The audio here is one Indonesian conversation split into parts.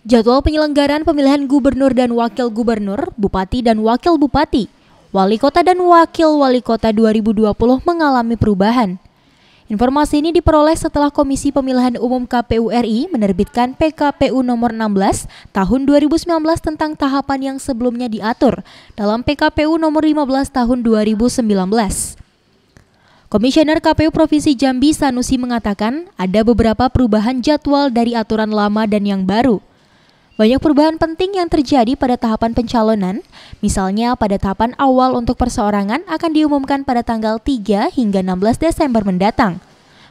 Jadwal penyelenggaraan pemilihan gubernur dan wakil gubernur, bupati dan wakil bupati, wali kota dan wakil wali kota 2020 mengalami perubahan. Informasi ini diperoleh setelah Komisi Pemilihan Umum KPU RI menerbitkan PKPU nomor 16 tahun 2019 tentang tahapan yang sebelumnya diatur dalam PKPU nomor 15 tahun 2019. Komisioner KPU Provinsi Jambi Sanusi mengatakan ada beberapa perubahan jadwal dari aturan lama dan yang baru. Banyak perubahan penting yang terjadi pada tahapan pencalonan, misalnya pada tahapan awal untuk perseorangan akan diumumkan pada tanggal 3 hingga 16 Desember mendatang.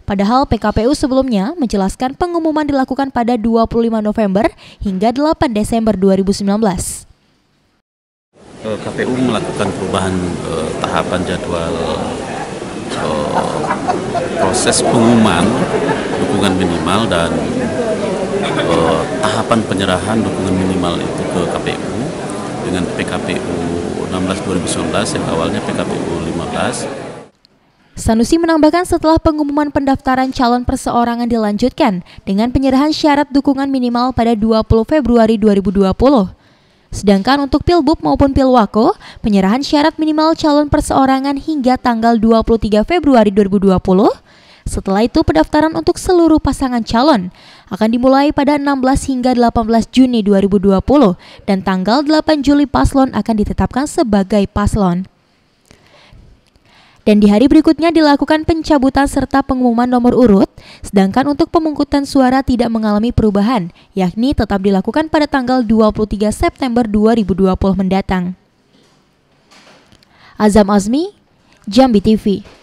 Padahal PKPU sebelumnya menjelaskan pengumuman dilakukan pada 25 November hingga 8 Desember 2019. Eh, KPU melakukan perubahan eh, tahapan jadwal eh, proses pengumuman dukungan minimal dan eh, tahapan penyerahan dukungan minimal itu ke KPU dengan PKPU 16 2019 yang awalnya PKPU 15 Sanusi menambahkan setelah pengumuman pendaftaran calon perseorangan dilanjutkan dengan penyerahan syarat dukungan minimal pada 20 Februari 2020. Sedangkan untuk Pilbub maupun Pilwako, penyerahan syarat minimal calon perseorangan hingga tanggal 23 Februari 2020 setelah itu pendaftaran untuk seluruh pasangan calon akan dimulai pada 16 hingga 18 Juni 2020 dan tanggal 8 Juli paslon akan ditetapkan sebagai paslon. Dan di hari berikutnya dilakukan pencabutan serta pengumuman nomor urut, sedangkan untuk pemungkutan suara tidak mengalami perubahan, yakni tetap dilakukan pada tanggal 23 September 2020 mendatang. Azam Azmi, Jambi TV.